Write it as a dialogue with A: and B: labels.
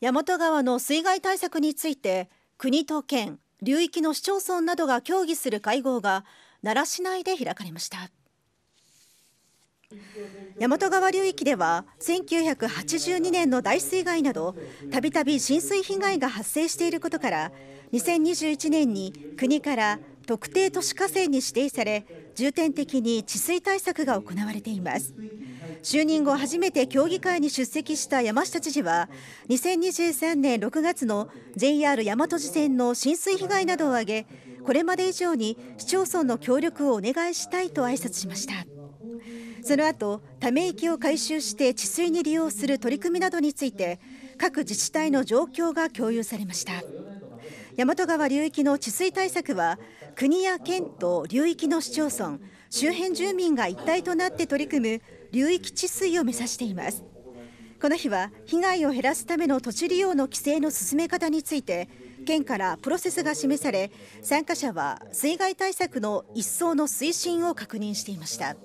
A: 大和川の水害対策について国と県流域の市町村などが協議する会合が奈良市内で開かれました大和川流域では1982年の大水害などたびたび浸水被害が発生していることから2021年に国から特定都市河川に指定され重点的に治水対策が行われています就任後初めて協議会に出席した山下知事は2023年6月の JR 大和路線の浸水被害などを挙げこれまで以上に市町村の協力をお願いしたいと挨拶しましたその後ため池を回収して治水に利用する取り組みなどについて各自治体の状況が共有されました。大和川流域の治水対策は国や県と流域の市町村周辺住民が一体となって取り組む流域治水を目指していますこの日は被害を減らすための土地利用の規制の進め方について県からプロセスが示され参加者は水害対策の一層の推進を確認していました。